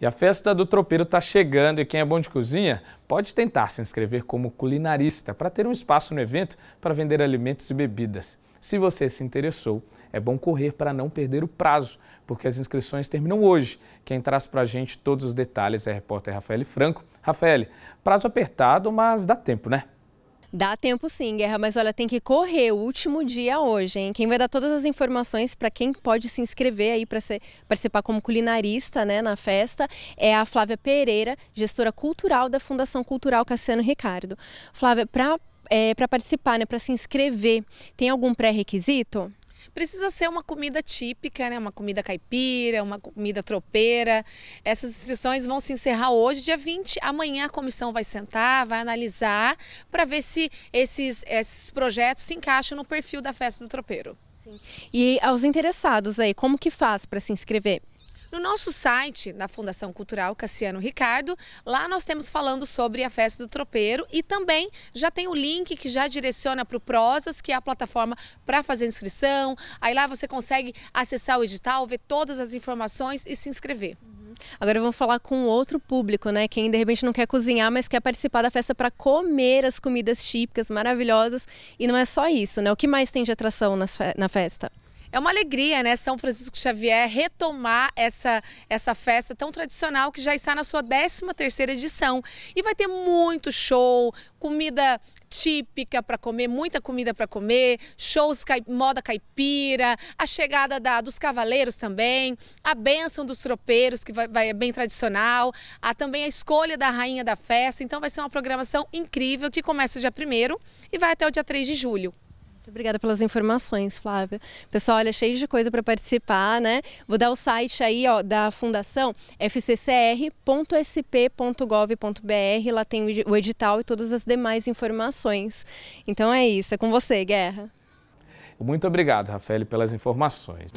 E a festa do tropeiro está chegando e quem é bom de cozinha pode tentar se inscrever como culinarista para ter um espaço no evento para vender alimentos e bebidas. Se você se interessou, é bom correr para não perder o prazo, porque as inscrições terminam hoje. Quem traz para a gente todos os detalhes é a repórter Rafael Franco. Rafael, prazo apertado, mas dá tempo, né? Dá tempo sim, Guerra, mas olha, tem que correr o último dia hoje, hein? Quem vai dar todas as informações para quem pode se inscrever aí para participar como culinarista, né, na festa, é a Flávia Pereira, gestora cultural da Fundação Cultural Cassiano Ricardo. Flávia, para é, eh, para participar, né, para se inscrever, tem algum pré-requisito? Precisa ser uma comida típica, né? Uma comida caipira, uma comida tropeira. Essas inscrições vão se encerrar hoje, dia 20. Amanhã a comissão vai sentar, vai analisar para ver se esses, esses projetos se encaixam no perfil da festa do tropeiro. Sim. E aos interessados aí, como que faz para se inscrever? No nosso site, da Fundação Cultural Cassiano Ricardo, lá nós temos falando sobre a festa do tropeiro e também já tem o link que já direciona para o Prosas, que é a plataforma para fazer inscrição. Aí lá você consegue acessar o edital, ver todas as informações e se inscrever. Uhum. Agora vamos falar com outro público, né? Quem de repente não quer cozinhar, mas quer participar da festa para comer as comidas típicas maravilhosas. E não é só isso, né? O que mais tem de atração na festa? É uma alegria, né, São Francisco Xavier retomar essa, essa festa tão tradicional que já está na sua 13ª edição. E vai ter muito show, comida típica para comer, muita comida para comer, shows cai, moda caipira, a chegada da, dos cavaleiros também, a bênção dos tropeiros, que vai, vai, é bem tradicional, há também a escolha da rainha da festa. Então vai ser uma programação incrível que começa dia 1 e vai até o dia 3 de julho. Obrigada pelas informações, Flávia. Pessoal, olha, cheio de coisa para participar, né? Vou dar o site aí ó, da fundação, fccr.sp.gov.br. Lá tem o edital e todas as demais informações. Então é isso, é com você, Guerra. Muito obrigado, Rafael, pelas informações.